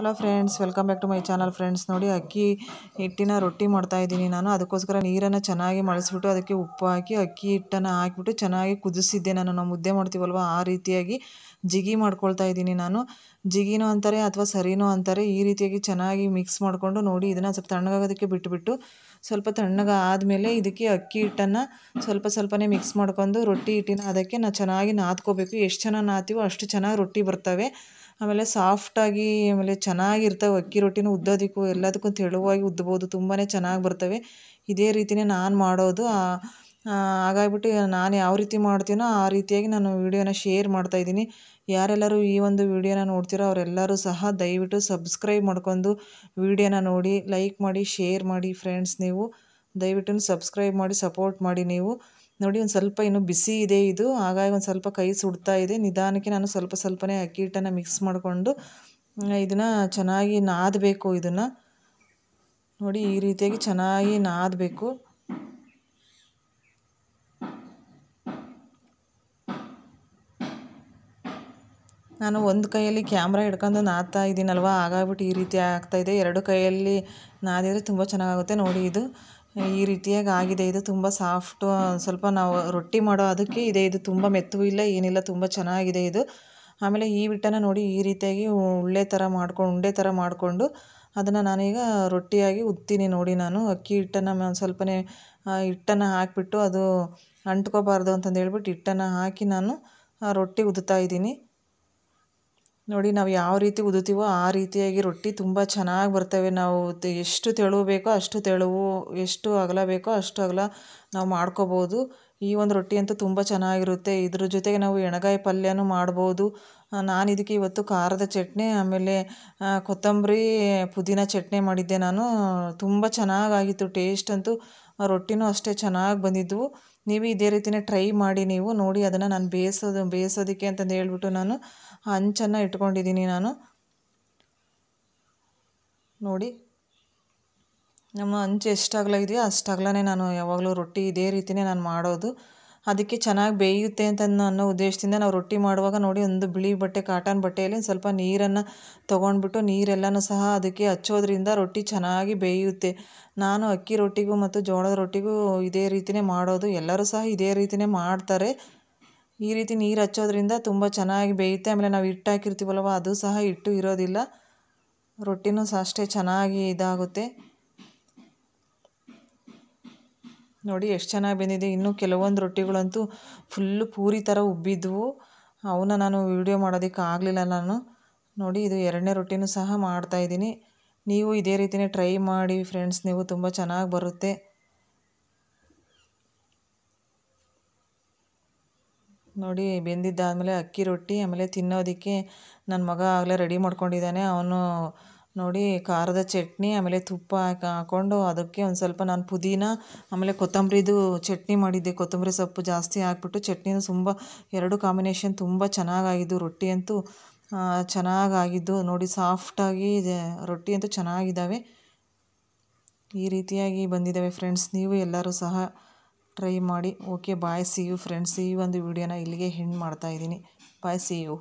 hello friends welcome back to my channel friends ನೋಡಿ ಅಕ್ಕಿ ಹಿಟ್ಟಿನ ರೊಟ್ಟಿ ಮಾಡ್ತಾ ಇದ್ದೀನಿ ನಾನು ಅದಕ್ಕೋಸ್ಕರ ನೀರನ್ನು ಚೆನ್ನಾಗಿ ಮಳಸ್ಬಿಟ್ಟು ಅದಕ್ಕೆ ಉಪ್ಪು ಹಾಕಿ ಅಕ್ಕಿ ಹಿಟ್ಟನ್ನು ಹಾಕಿಬಿಟ್ಟು ಚೆನ್ನಾಗಿ ಕುದಿಸಿದ್ದೆ ನಾನು ನಾವು ಮುದ್ದೆ ಮಾಡ್ತೀವಲ್ವ ಆ ರೀತಿಯಾಗಿ ಜಿಗಿ ಮಾಡ್ಕೊಳ್ತಾ ಇದ್ದೀನಿ ನಾನು ಜಿಗಿನೋ ಅಂತಾರೆ ಅಥವಾ ಸರಿನೋ ಅಂತಾರೆ ಈ ರೀತಿಯಾಗಿ ಚೆನ್ನಾಗಿ ಮಿಕ್ಸ್ ಮಾಡಿಕೊಂಡು ನೋಡಿ ಇದನ್ನು ಸ್ವಲ್ಪ ತಣ್ಣಗಾಗೋದಕ್ಕೆ ಬಿಟ್ಟುಬಿಟ್ಟು ಸ್ವಲ್ಪ ತಣ್ಣಗೆ ಆದಮೇಲೆ ಇದಕ್ಕೆ ಅಕ್ಕಿ ಹಿಟ್ಟನ್ನು ಸ್ವಲ್ಪ ಸ್ವಲ್ಪನೇ ಮಿಕ್ಸ್ ಮಾಡ್ಕೊಂಡು ರೊಟ್ಟಿ ಹಿಟ್ಟಿನ ಅದಕ್ಕೆ ನಾ ಚೆನ್ನಾಗಿ ನಾದ್ಕೋಬೇಕು ಎಷ್ಟು ಚೆನ್ನಾಗಿ ನಾತೀವೋ ಅಷ್ಟು ಚೆನ್ನಾಗಿ ರೊಟ್ಟಿ ಬರ್ತವೆ ಆಮೇಲೆ ಸಾಫ್ಟಾಗಿ ಆಮೇಲೆ ಚೆನ್ನಾಗಿರ್ತವೆ ಅಕ್ಕಿ ರೊಟ್ಟಿನ ಉದ್ದೋದಕ್ಕೂ ಎಲ್ಲದಕ್ಕೂ ತೆಳುವಾಗಿ ಉದ್ದಬೋದು ತುಂಬಾ ಚೆನ್ನಾಗಿ ಬರ್ತವೆ ಇದೇ ರೀತಿಯೇ ನಾನು ಮಾಡೋದು ಹಾಗಾಗ್ಬಿಟ್ಟು ನಾನು ಯಾವ ರೀತಿ ಮಾಡ್ತೀನೋ ಆ ರೀತಿಯಾಗಿ ನಾನು ವೀಡಿಯೋನ ಶೇರ್ ಮಾಡ್ತಾಯಿದ್ದೀನಿ ಯಾರೆಲ್ಲರೂ ಈ ಒಂದು ವೀಡಿಯೋನ ನೋಡ್ತೀರೋ ಅವರೆಲ್ಲರೂ ಸಹ ದಯವಿಟ್ಟು ಸಬ್ಸ್ಕ್ರೈಬ್ ಮಾಡ್ಕೊಂಡು ವೀಡಿಯೋನ ನೋಡಿ ಲೈಕ್ ಮಾಡಿ ಶೇರ್ ಮಾಡಿ ಫ್ರೆಂಡ್ಸ್ ನೀವು ದಯವಿಟ್ಟು ಸಬ್ಸ್ಕ್ರೈಬ್ ಮಾಡಿ ಸಪೋರ್ಟ್ ಮಾಡಿ ನೀವು ನೋಡಿ ಒಂದು ಸ್ವಲ್ಪ ಇನ್ನು ಬಿಸಿ ಇದೆ ಇದು ಹಾಗಾಗಿ ಒಂದು ಸ್ವಲ್ಪ ಕೈ ಸುಡ್ತಾ ಇದೆ ನಿಧಾನಕ್ಕೆ ನಾನು ಸ್ವಲ್ಪ ಸ್ವಲ್ಪನೇ ಅಕ್ಕಿ ಹಿಟ್ಟನ್ನು ಮಿಕ್ಸ್ ಮಾಡಿಕೊಂಡು ಇದನ್ನು ಚೆನ್ನಾಗಿ ನಾದಬೇಕು ಇದನ್ನು ನೋಡಿ ಈ ರೀತಿಯಾಗಿ ಚೆನ್ನಾಗಿ ನಾದಬೇಕು ನಾನು ಒಂದು ಕೈಯಲ್ಲಿ ಕ್ಯಾಮ್ರಾ ಹಿಡ್ಕೊಂಡು ನಾದ್ತಾ ಇದ್ದೀನಲ್ವ ಆಗಾಗ್ಬಿಟ್ಟು ಈ ರೀತಿ ಆಗ್ತಾಯಿದೆ ಎರಡು ಕೈಯಲ್ಲಿ ನಾದಿದರೆ ತುಂಬ ಚೆನ್ನಾಗಾಗುತ್ತೆ ನೋಡಿ ಇದು ಈ ರೀತಿಯಾಗಿ ಆಗಿದೆ ಇದು ತುಂಬ ಸಾಫ್ಟು ಸ್ವಲ್ಪ ನಾವು ರೊಟ್ಟಿ ಮಾಡೋ ಅದಕ್ಕೆ ಇದೆ ಇದು ತುಂಬ ಮೆತ್ತೂ ಇಲ್ಲ ಏನಿಲ್ಲ ತುಂಬ ಚೆನ್ನಾಗಿದೆ ಇದು ಆಮೇಲೆ ಈ ಹಿಟ್ಟನ್ನು ನೋಡಿ ಈ ರೀತಿಯಾಗಿ ಉಳ್ಳೆ ಥರ ಮಾಡ್ಕೊಂಡು ಉಂಡೆ ಥರ ಮಾಡಿಕೊಂಡು ಅದನ್ನು ನಾನೀಗ ರೊಟ್ಟಿಯಾಗಿ ಉತ್ತೀನಿ ನೋಡಿ ನಾನು ಅಕ್ಕಿ ಹಿಟ್ಟನ್ನು ಸ್ವಲ್ಪನೇ ಹಿಟ್ಟನ್ನು ಹಾಕಿಬಿಟ್ಟು ಅದು ಅಂಟ್ಕೋಬಾರ್ದು ಅಂತಂದು ಹೇಳ್ಬಿಟ್ಟು ಹಿಟ್ಟನ್ನು ಹಾಕಿ ನಾನು ರೊಟ್ಟಿ ಉದ್ದುತ್ತಾ ಇದ್ದೀನಿ ನೋಡಿ ನಾವು ಯಾವ ರೀತಿ ಉದುತ್ತೀವೋ ಆ ರೀತಿಯಾಗಿ ರೊಟ್ಟಿ ತುಂಬ ಚೆನ್ನಾಗಿ ಬರ್ತವೆ ನಾವು ಎಷ್ಟು ತೆಳುವು ಬೇಕೋ ಅಷ್ಟು ತೆಳುವು ಎಷ್ಟು ಅಗಲ ಬೇಕೋ ಅಷ್ಟು ಅಗಲ ನಾವು ಮಾಡ್ಕೋಬೋದು ಈ ಒಂದು ರೊಟ್ಟಿ ಅಂತೂ ತುಂಬ ಚೆನ್ನಾಗಿರುತ್ತೆ ಇದ್ರ ಜೊತೆಗೆ ನಾವು ಎಣಗಾಯಿ ಪಲ್ಯನೂ ಮಾಡ್ಬೋದು ನಾನು ಇದಕ್ಕೆ ಇವತ್ತು ಖಾರದ ಚಟ್ನಿ ಆಮೇಲೆ ಕೊತ್ತಂಬರಿ ಪುದೀನ ಚಟ್ನಿ ಮಾಡಿದ್ದೆ ನಾನು ತುಂಬ ಚೆನ್ನಾಗಾಗಿತ್ತು ಟೇಸ್ಟ್ ಅಂತೂ ಆ ರೊಟ್ಟಿನೂ ಅಷ್ಟೇ ಚೆನ್ನಾಗಿ ಬಂದಿದ್ದವು ನೀವು ಇದೇ ರೀತಿಯೇ ಟ್ರೈ ಮಾಡಿ ನೀವು ನೋಡಿ ಅದನ್ನು ನಾನು ಬೇಯಿಸೋದು ಬೇಯಿಸೋದಕ್ಕೆ ಅಂತಂದು ಹೇಳ್ಬಿಟ್ಟು ನಾನು ಹಂಚನ್ನು ಇಟ್ಕೊಂಡಿದ್ದೀನಿ ನಾನು ನೋಡಿ ನಮ್ಮ ಹಂಚು ಎಷ್ಟು ಅಗಲ ಇದೆಯೋ ಅಷ್ಟು ನಾನು ಯಾವಾಗಲೂ ರೊಟ್ಟಿ ಇದೇ ರೀತಿಯೇ ನಾನು ಮಾಡೋದು ಅದಕ್ಕೆ ಚೆನ್ನಾಗಿ ಬೇಯುತ್ತೆ ಅಂತ ಅನ್ನೋ ಉದ್ದೇಶದಿಂದ ನಾವು ರೊಟ್ಟಿ ಮಾಡುವಾಗ ನೋಡಿ ಒಂದು ಬಿಳಿ ಬಟ್ಟೆ ಕಾಟನ್ ಬಟ್ಟೆಯಲ್ಲಿ ಸ್ವಲ್ಪ ನೀರನ್ನು ತೊಗೊಂಡ್ಬಿಟ್ಟು ನೀರೆಲ್ಲನೂ ಸಹ ಅದಕ್ಕೆ ಹಚ್ಚೋದ್ರಿಂದ ರೊಟ್ಟಿ ಚೆನ್ನಾಗಿ ಬೇಯುತ್ತೆ ನಾನು ಅಕ್ಕಿ ರೊಟ್ಟಿಗೂ ಮತ್ತು ಜೋಳದ ರೊಟ್ಟಿಗೂ ಇದೇ ರೀತಿಯೇ ಮಾಡೋದು ಎಲ್ಲರೂ ಸಹ ಇದೇ ರೀತಿಯೇ ಮಾಡ್ತಾರೆ ಈ ರೀತಿ ನೀರು ಹಚ್ಚೋದ್ರಿಂದ ತುಂಬ ಚೆನ್ನಾಗಿ ಬೇಯುತ್ತೆ ಆಮೇಲೆ ನಾವು ಹಿಟ್ಟು ಹಾಕಿರ್ತೀವಲ್ವ ಅದು ಸಹ ಹಿಟ್ಟು ಇರೋದಿಲ್ಲ ರೊಟ್ಟಿನೂ ಸಹ ಅಷ್ಟೇ ಚೆನ್ನಾಗಿ ಇದಾಗುತ್ತೆ ನೋಡಿ ಎಷ್ಟು ಚೆನ್ನಾಗಿ ಬೆಂದಿದೆ ಇನ್ನೂ ಕೆಲವೊಂದು ರೊಟ್ಟಿಗಳಂತೂ ಫುಲ್ಲು ಪೂರಿ ಥರ ಉಬ್ಬಿದ್ವು ಅವನ್ನ ನಾನು ವಿಡಿಯೋ ಮಾಡೋದಕ್ಕೆ ಆಗಲಿಲ್ಲ ನಾನು ನೋಡಿ ಇದು ಎರಡನೇ ರೊಟ್ಟಿನೂ ಸಹ ಮಾಡ್ತಾಯಿದ್ದೀನಿ ನೀವು ಇದೇ ರೀತಿಯೇ ಟ್ರೈ ಮಾಡಿ ಫ್ರೆಂಡ್ಸ್ ನೀವು ತುಂಬ ಚೆನ್ನಾಗಿ ಬರುತ್ತೆ ನೋಡಿ ಬೆಂದಿದ್ದಾದಮೇಲೆ ಅಕ್ಕಿ ರೊಟ್ಟಿ ಆಮೇಲೆ ತಿನ್ನೋದಕ್ಕೆ ನನ್ನ ಮಗ ಆಗಲೇ ರೆಡಿ ಮಾಡ್ಕೊಂಡಿದ್ದಾನೆ ಅವನು ನೋಡಿ ಖಾರದ ಚಟ್ನಿ ಆಮೇಲೆ ತುಪ್ಪ ಹಾಕೊಂಡು ಅದಕ್ಕೆ ಒಂದು ಸ್ವಲ್ಪ ನಾನು ಪುದೀನ ಆಮೇಲೆ ಕೊತ್ತಂಬರಿದು ಚಟ್ನಿ ಮಾಡಿದ್ದೆ ಕೊತ್ತಂಬರಿ ಸೊಪ್ಪು ಜಾಸ್ತಿ ಹಾಕ್ಬಿಟ್ಟು ಚಟ್ನಿನೂ ತುಂಬ ಎರಡು ಕಾಂಬಿನೇಷನ್ ತುಂಬ ಚೆನ್ನಾಗಾಗಿದ್ದು ರೊಟ್ಟಿ ಅಂತೂ ಚೆನ್ನಾಗಾಗಿದ್ದು ನೋಡಿ ಸಾಫ್ಟಾಗಿ ರೊಟ್ಟಿ ಅಂತೂ ಚೆನ್ನಾಗಿದ್ದಾವೆ ಈ ರೀತಿಯಾಗಿ ಬಂದಿದ್ದಾವೆ ಫ್ರೆಂಡ್ಸ್ ನೀವು ಎಲ್ಲರೂ ಸಹ ಟ್ರೈ ಮಾಡಿ okay bye see you friends ಈ ಒಂದು ವಿಡಿಯೋನ ಇಲ್ಲಿಗೆ ಹೆಣ್ಣು ಮಾಡ್ತಾಯಿದ್ದೀನಿ ಬಾಯ್ ಸಿ ಯು